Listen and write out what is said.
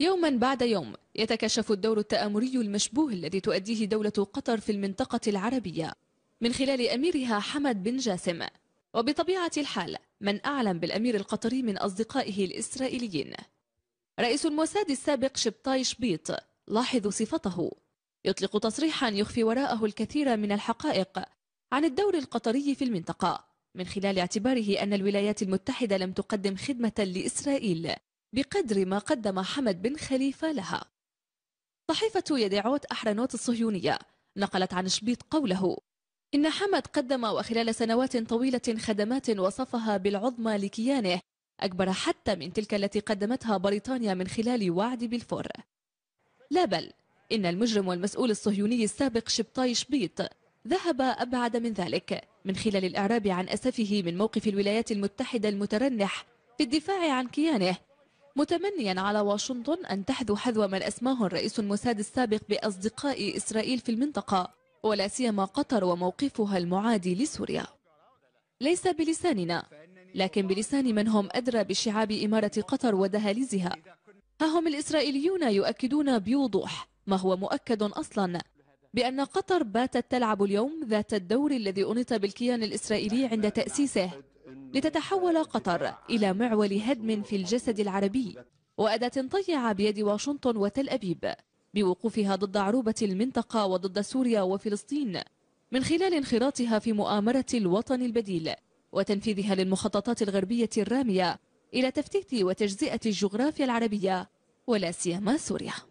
يوما بعد يوم يتكشف الدور التآمري المشبوه الذي تؤديه دولة قطر في المنطقة العربية من خلال أميرها حمد بن جاسم وبطبيعة الحال من أعلم بالأمير القطري من أصدقائه الإسرائيليين رئيس الموساد السابق شبطاي شبيط لاحظ صفته يطلق تصريحا يخفي وراءه الكثير من الحقائق عن الدور القطري في المنطقة من خلال اعتباره أن الولايات المتحدة لم تقدم خدمة لإسرائيل بقدر ما قدم حمد بن خليفة لها صحيفة يدعوت أحرنوت الصهيونية نقلت عن شبيط قوله إن حمد قدم وخلال سنوات طويلة خدمات وصفها بالعظمى لكيانه أكبر حتى من تلك التي قدمتها بريطانيا من خلال وعد بالفور لا بل إن المجرم والمسؤول الصهيوني السابق شبطاي شبيط ذهب أبعد من ذلك من خلال الإعراب عن أسفه من موقف الولايات المتحدة المترنح في الدفاع عن كيانه متمنيا على واشنطن أن تحذو حذو من أسماه الرئيس الموساد السابق بأصدقاء إسرائيل في المنطقة ولا سيما قطر وموقفها المعادي لسوريا ليس بلساننا لكن بلسان من هم أدرى بشعاب إمارة قطر ودهاليزها ها هم الإسرائيليون يؤكدون بوضوح ما هو مؤكد أصلا بأن قطر باتت تلعب اليوم ذات الدور الذي أنط بالكيان الإسرائيلي عند تأسيسه لتتحول قطر إلى معول هدم في الجسد العربي وأداة طيعة بيد واشنطن وتل أبيب بوقوفها ضد عروبة المنطقة وضد سوريا وفلسطين من خلال انخراطها في مؤامرة الوطن البديل وتنفيذها للمخططات الغربية الرامية إلى تفتيت وتجزئة الجغرافيا العربية ولا سيما سوريا